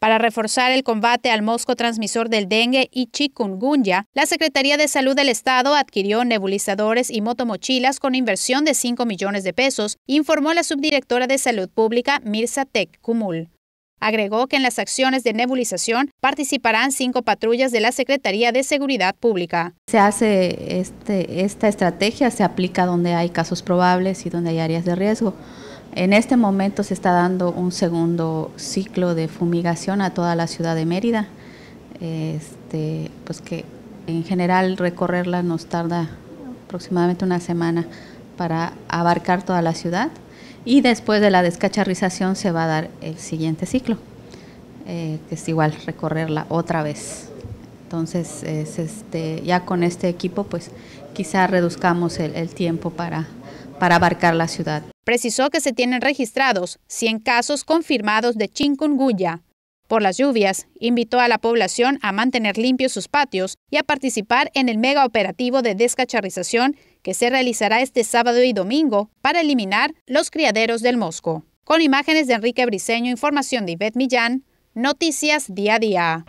Para reforzar el combate al mosco transmisor del dengue y chikungunya, la Secretaría de Salud del Estado adquirió nebulizadores y motomochilas con inversión de 5 millones de pesos, informó la subdirectora de Salud Pública Mirza tec Kumul. Agregó que en las acciones de nebulización participarán cinco patrullas de la Secretaría de Seguridad Pública. Se hace este, esta estrategia, se aplica donde hay casos probables y donde hay áreas de riesgo. En este momento se está dando un segundo ciclo de fumigación a toda la ciudad de Mérida, este, pues que en general recorrerla nos tarda aproximadamente una semana para abarcar toda la ciudad y después de la descacharrización se va a dar el siguiente ciclo, eh, que es igual recorrerla otra vez. Entonces, es este, ya con este equipo, pues quizá reduzcamos el, tiempo para, para abarcar la ciudad. Precisó que se tienen registrados 100 casos confirmados de chikungunya. Por las lluvias, invitó a la población a mantener limpios sus patios y a participar en el mega operativo de descacharrización que se realizará este sábado y domingo para eliminar los criaderos del mosco. Con imágenes de Enrique Briseño, información de Ivette Millán, Noticias Día a Día.